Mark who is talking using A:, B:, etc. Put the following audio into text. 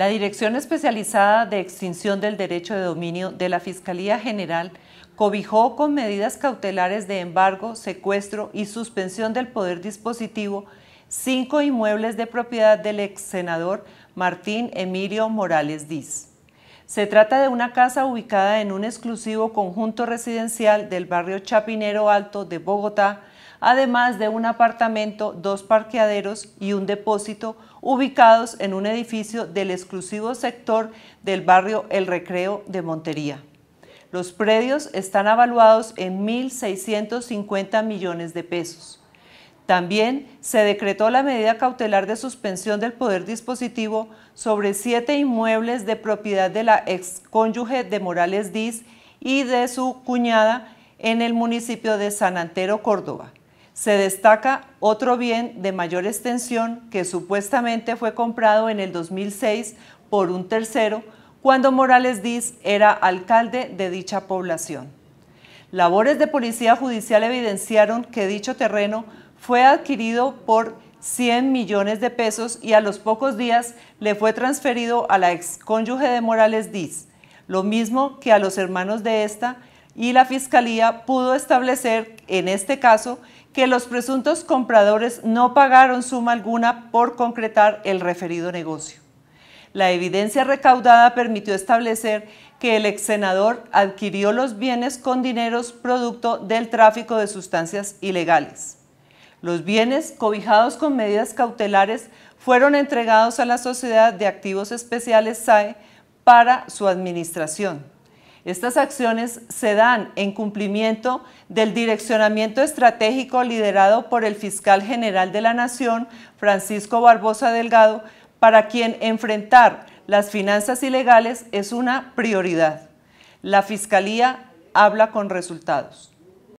A: La Dirección Especializada de Extinción del Derecho de Dominio de la Fiscalía General cobijó con medidas cautelares de embargo, secuestro y suspensión del poder dispositivo cinco inmuebles de propiedad del ex senador Martín Emilio Morales Diz. Se trata de una casa ubicada en un exclusivo conjunto residencial del barrio Chapinero Alto de Bogotá, además de un apartamento, dos parqueaderos y un depósito ubicados en un edificio del exclusivo sector del barrio El Recreo de Montería. Los predios están avaluados en 1.650 millones de pesos. También se decretó la medida cautelar de suspensión del poder dispositivo sobre siete inmuebles de propiedad de la excónyuge de Morales Diz y de su cuñada en el municipio de San Antero, Córdoba se destaca otro bien de mayor extensión que supuestamente fue comprado en el 2006 por un tercero cuando Morales Diz era alcalde de dicha población. Labores de policía judicial evidenciaron que dicho terreno fue adquirido por 100 millones de pesos y a los pocos días le fue transferido a la excónyuge de Morales Diz, lo mismo que a los hermanos de esta, y la Fiscalía pudo establecer, en este caso, que los presuntos compradores no pagaron suma alguna por concretar el referido negocio. La evidencia recaudada permitió establecer que el ex senador adquirió los bienes con dineros producto del tráfico de sustancias ilegales. Los bienes, cobijados con medidas cautelares, fueron entregados a la Sociedad de Activos Especiales SAE para su administración. Estas acciones se dan en cumplimiento del direccionamiento estratégico liderado por el fiscal general de la Nación, Francisco Barbosa Delgado, para quien enfrentar las finanzas ilegales es una prioridad. La Fiscalía habla con resultados.